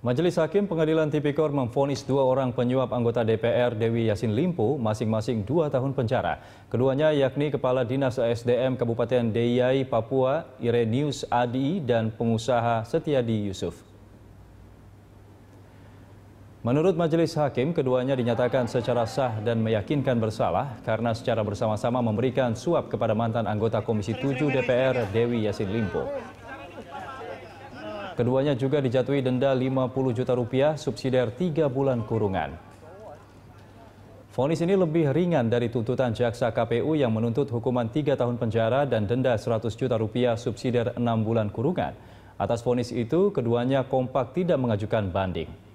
Majelis Hakim Pengadilan Tipikor memfonis dua orang penyuap anggota DPR Dewi Yasin Limpo masing-masing dua tahun penjara. Keduanya yakni Kepala Dinas SDM Kabupaten Deyai, Papua, Irenius Adi, dan pengusaha Setiadi Yusuf. Menurut Majelis Hakim, keduanya dinyatakan secara sah dan meyakinkan bersalah karena secara bersama-sama memberikan suap kepada mantan anggota Komisi 7 DPR Dewi Yasin Limpo. Keduanya juga dijatuhi denda 50 juta rupiah subsidiar 3 bulan kurungan. Fonis ini lebih ringan dari tuntutan jaksa KPU yang menuntut hukuman 3 tahun penjara dan denda 100 juta rupiah subsidiar 6 bulan kurungan. Atas fonis itu, keduanya kompak tidak mengajukan banding.